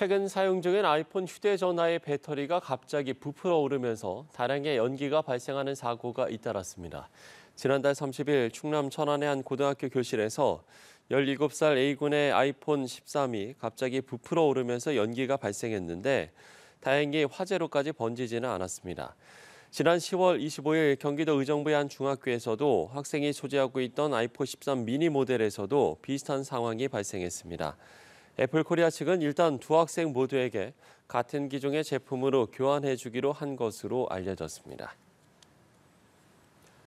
최근 사용 중인 아이폰 휴대전화의 배터리가 갑자기 부풀어 오르면서 다량의 연기가 발생하는 사고가 잇따랐습니다. 지난달 30일 충남 천안의 한 고등학교 교실에서 17살 A군의 아이폰 13이 갑자기 부풀어 오르면서 연기가 발생했는데 다행히 화재로까지 번지지는 않았습니다. 지난 10월 25일 경기도 의정부의 한 중학교에서도 학생이 소지하고 있던 아이폰 13 미니 모델에서도 비슷한 상황이 발생했습니다. 애플 코리아 측은 일단 두 학생 모두에게 같은 기종의 제품으로 교환해 주기로 한 것으로 알려졌습니다.